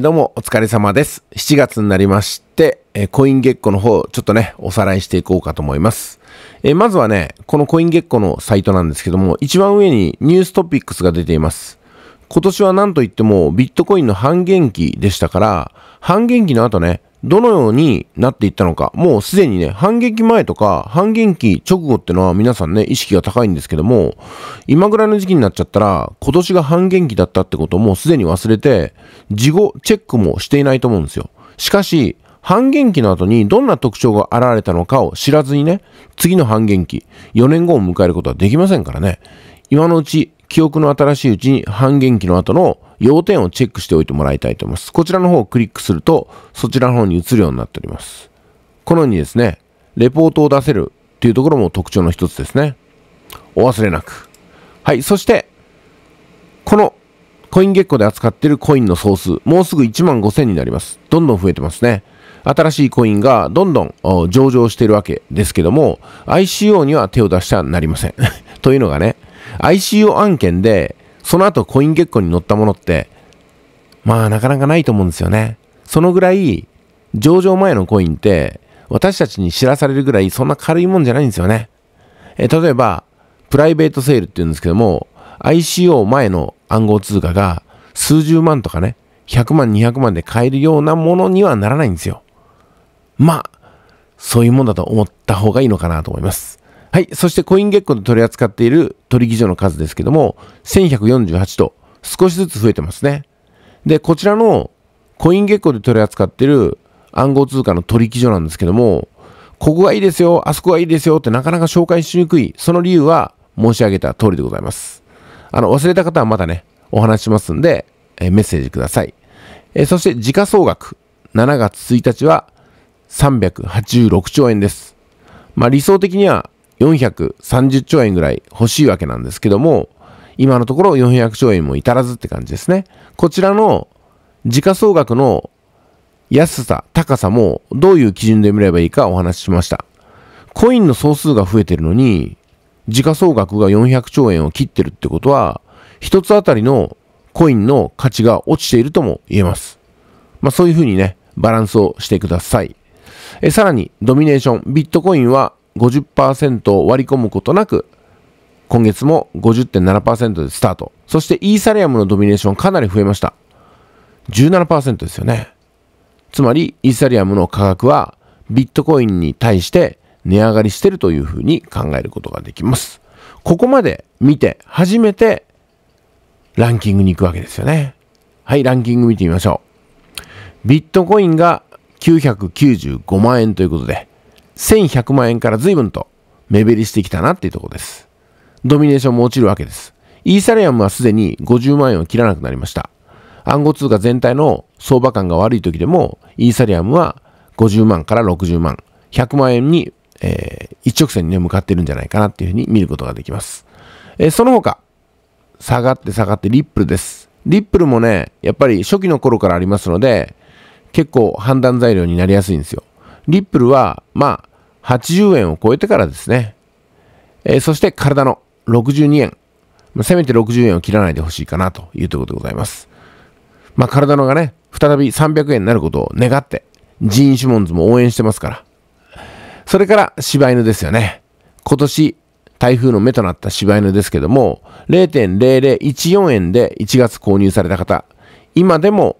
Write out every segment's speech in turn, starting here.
どうも、お疲れ様です。7月になりまして、えー、コイン月光の方、ちょっとね、おさらいしていこうかと思います。えー、まずはね、このコイン月光のサイトなんですけども、一番上にニューストピックスが出ています。今年は何といっても、ビットコインの半減期でしたから、半減期の後ね、どのようになっていったのか、もうすでにね、反撃前とか、反撃直後ってのは皆さんね、意識が高いんですけども、今ぐらいの時期になっちゃったら、今年が反撃だったってことをもうすでに忘れて、事後チェックもしていないと思うんですよ。しかし、半減期の後にどんな特徴が現れたのかを知らずにね、次の半減期、4年後を迎えることはできませんからね。今のうち、記憶の新しいうちに半減期の後の要点をチェックしておいてもらいたいと思います。こちらの方をクリックすると、そちらの方に移るようになっております。このようにですね、レポートを出せるっていうところも特徴の一つですね。お忘れなく。はい、そして、このコイン月光で扱っているコインの総数、もうすぐ1万5000になります。どんどん増えてますね。新しいコインがどんどん上場しているわけですけども、ICO には手を出してはなりません。というのがね、ICO 案件でその後コイン結光に乗ったものって、まあなかなかないと思うんですよね。そのぐらい、上場前のコインって、私たちに知らされるぐらいそんな軽いもんじゃないんですよね。え例えば、プライベートセールって言うんですけども、ICO 前の暗号通貨が数十万とかね、100万、200万で買えるようなものにはならないんですよ。まあ、そういうもんだと思った方がいいのかなと思います。はい。そしてコイン月光で取り扱っている取引所の数ですけども、1148と少しずつ増えてますね。で、こちらのコイン月光で取り扱っている暗号通貨の取引所なんですけども、ここがいいですよ、あそこがいいですよってなかなか紹介しにくい、その理由は申し上げた通りでございます。あの、忘れた方はまたね、お話しますんで、えメッセージください。えそして、時価総額、7月1日は386兆円です。まあ、理想的には430兆円ぐらい欲しいわけなんですけども、今のところ400兆円も至らずって感じですね。こちらの時価総額の安さ、高さもどういう基準で見ればいいかお話ししました。コインの総数が増えてるのに、時価総額が400兆円を切ってるってことは、一つあたりのコインの価値が落ちているとも言えます。まあそういうふうにね、バランスをしてください。えさらに、ドミネーション、ビットコインは50%割り込むことなく、今月も50.7%でスタート。そしてイーサリアムのドミネーションかなり増えました。17%ですよね。つまり、イーサリアムの価格はビットコインに対して値上がりしてるというふうに考えることができます。ここまで見て、初めてランキングに行くわけですよね。はい、ランキング見てみましょう。ビットコインが995万円ということで、1100万円から随分と目減りしてきたなっていうところです。ドミネーションも落ちるわけです。イーサリアムはすでに50万円を切らなくなりました。暗号通貨全体の相場感が悪い時でも、イーサリアムは50万から60万、100万円に、えー、一直線に、ね、向かってるんじゃないかなっていうふうに見ることができます。えー、その他、下がって下がってリップルです。リップルもね、やっぱり初期の頃からありますので、結構判断材料になりやすいんですよ。リップルは、まあ、80円を超えてからですね、えー、そして体の62円、ませめて60円を切らないでほしいかなというところでございます。まあ、体のがね、再び300円になることを願って、ジーン・シモンズも応援してますから。それから柴犬ですよね。今年、台風の目となった柴犬ですけども、0.0014円で1月購入された方、今でも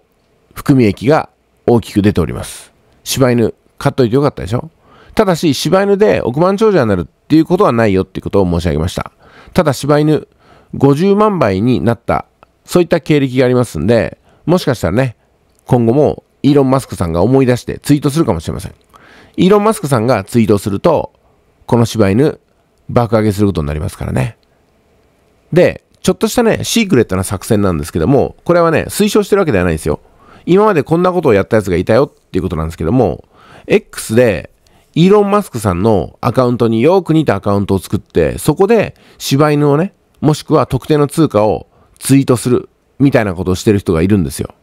含み益が大きく出ております。柴犬、買っといてよかったでしょただし、柴犬で億万長者になるっていうことはないよっていうことを申し上げました。ただ、柴犬50万倍になった、そういった経歴がありますんで、もしかしたらね、今後もイーロン・マスクさんが思い出してツイートするかもしれません。イーロン・マスクさんがツイートすると、この柴犬、爆上げすることになりますからね。で、ちょっとしたね、シークレットな作戦なんですけども、これはね、推奨してるわけではないんですよ。今までこんなことをやったやつがいたよっていうことなんですけども、X でイーロン・マスクさんのアカウントによく似たアカウントを作って、そこで柴犬をね、もしくは特定の通貨をツイートするみたいなことをしてる人がいるんですよ。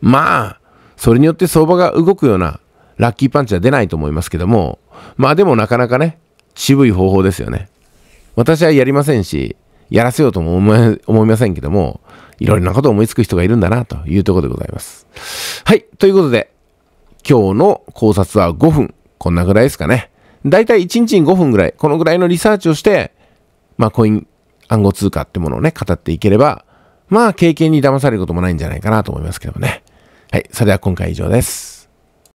まあ、それによって相場が動くようなラッキーパンチは出ないと思いますけども、まあでもなかなかね、渋い方法ですよね。私はやりませんし、やらせようとも思いませんけども、いろいろなことを思いつく人がいるんだなというところでございます。はい、ということで、今日の考察は5分こんなぐらいですかね。だいたい1日に5分ぐらい、このぐらいのリサーチをして、まあコイン暗号通貨ってものをね、語っていければ、まあ経験に騙されることもないんじゃないかなと思いますけどもね。はい。それでは今回以上です。